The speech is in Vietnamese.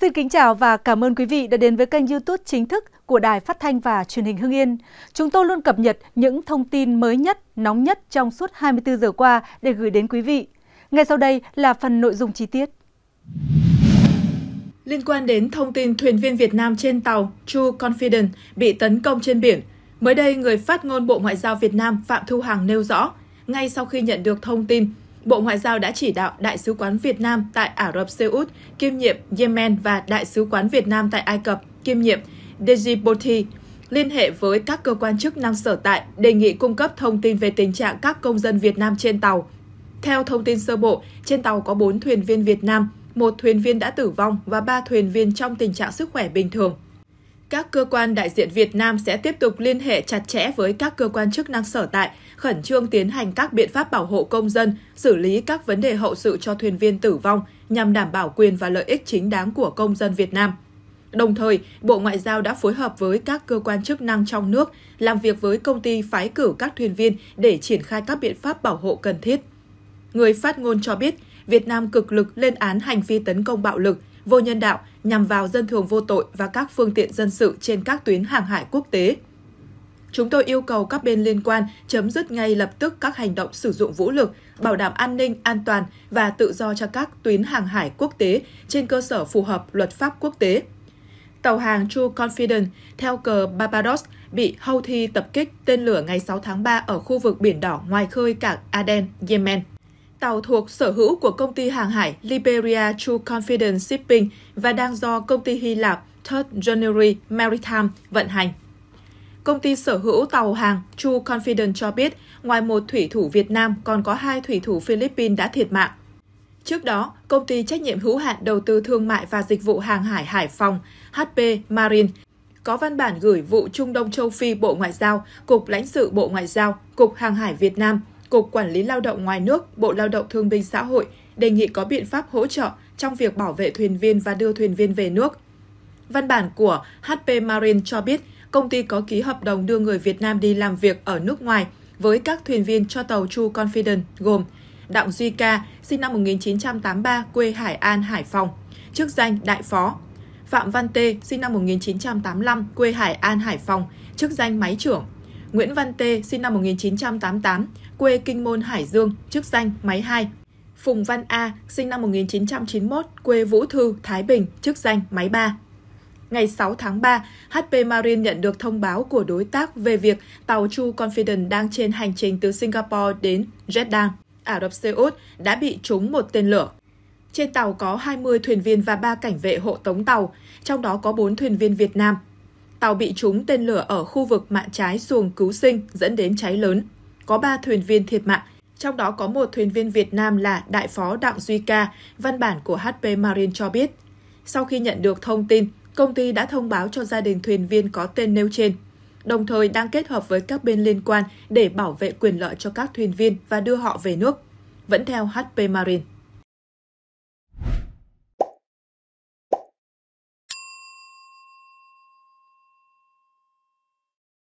Xin kính chào và cảm ơn quý vị đã đến với kênh youtube chính thức của Đài Phát Thanh và Truyền hình Hưng Yên. Chúng tôi luôn cập nhật những thông tin mới nhất, nóng nhất trong suốt 24 giờ qua để gửi đến quý vị. Ngay sau đây là phần nội dung chi tiết. Liên quan đến thông tin thuyền viên Việt Nam trên tàu True Confident bị tấn công trên biển, mới đây người phát ngôn Bộ Ngoại giao Việt Nam Phạm Thu Hằng nêu rõ, ngay sau khi nhận được thông tin, Bộ Ngoại giao đã chỉ đạo Đại sứ quán Việt Nam tại Ả Rập Xê Út, kiêm nhiệm Yemen và Đại sứ quán Việt Nam tại Ai Cập, kiêm nhiệm Djibouti, liên hệ với các cơ quan chức năng sở tại đề nghị cung cấp thông tin về tình trạng các công dân Việt Nam trên tàu. Theo thông tin sơ bộ, trên tàu có 4 thuyền viên Việt Nam, một thuyền viên đã tử vong và 3 thuyền viên trong tình trạng sức khỏe bình thường các cơ quan đại diện Việt Nam sẽ tiếp tục liên hệ chặt chẽ với các cơ quan chức năng sở tại, khẩn trương tiến hành các biện pháp bảo hộ công dân, xử lý các vấn đề hậu sự cho thuyền viên tử vong nhằm đảm bảo quyền và lợi ích chính đáng của công dân Việt Nam. Đồng thời, Bộ Ngoại giao đã phối hợp với các cơ quan chức năng trong nước làm việc với công ty phái cử các thuyền viên để triển khai các biện pháp bảo hộ cần thiết. Người phát ngôn cho biết, Việt Nam cực lực lên án hành vi tấn công bạo lực, vô nhân đạo nhằm vào dân thường vô tội và các phương tiện dân sự trên các tuyến hàng hải quốc tế. Chúng tôi yêu cầu các bên liên quan chấm dứt ngay lập tức các hành động sử dụng vũ lực, bảo đảm an ninh, an toàn và tự do cho các tuyến hàng hải quốc tế trên cơ sở phù hợp luật pháp quốc tế. Tàu hàng True Confidence theo cờ Barbados bị Houthi tập kích tên lửa ngày 6 tháng 3 ở khu vực Biển Đỏ ngoài khơi cảng Aden, Yemen. Tàu thuộc sở hữu của công ty hàng hải Liberia True Confidence Shipping và đang do công ty Hy Lạp Third January Maritime vận hành. Công ty sở hữu tàu hàng True Confidence cho biết, ngoài một thủy thủ Việt Nam còn có hai thủy thủ Philippines đã thiệt mạng. Trước đó, công ty trách nhiệm hữu hạn đầu tư thương mại và dịch vụ hàng hải Hải Phòng, HP Marine, có văn bản gửi vụ Trung Đông Châu Phi Bộ Ngoại giao, Cục lãnh sự Bộ Ngoại giao, Cục Hàng hải Việt Nam, Cục Quản lý Lao động ngoài nước, Bộ Lao động Thương binh Xã hội đề nghị có biện pháp hỗ trợ trong việc bảo vệ thuyền viên và đưa thuyền viên về nước. Văn bản của HP Marine cho biết, công ty có ký hợp đồng đưa người Việt Nam đi làm việc ở nước ngoài với các thuyền viên cho tàu True Confident gồm Đặng Duy Ca, sinh năm 1983, quê Hải An, Hải Phòng, chức danh Đại Phó. Phạm Văn Tê, sinh năm 1985, quê Hải An, Hải Phòng, chức danh Máy trưởng. Nguyễn Văn Tê, sinh năm 1988, quê Kinh Môn, Hải Dương, chức danh Máy 2. Phùng Văn A, sinh năm 1991, quê Vũ Thư, Thái Bình, chức danh Máy 3. Ngày 6 tháng 3, HP Marine nhận được thông báo của đối tác về việc tàu Chu Confident đang trên hành trình từ Singapore đến Jeddah, Ả Rập Xê Út đã bị trúng một tên lửa. Trên tàu có 20 thuyền viên và 3 cảnh vệ hộ tống tàu, trong đó có 4 thuyền viên Việt Nam, Tàu bị trúng tên lửa ở khu vực mạn trái xuồng cứu sinh dẫn đến cháy lớn. Có 3 thuyền viên thiệt mạng, trong đó có một thuyền viên Việt Nam là Đại phó Đặng Duy Ca, văn bản của HP Marine cho biết. Sau khi nhận được thông tin, công ty đã thông báo cho gia đình thuyền viên có tên nêu trên, đồng thời đang kết hợp với các bên liên quan để bảo vệ quyền lợi cho các thuyền viên và đưa họ về nước. Vẫn theo HP Marine.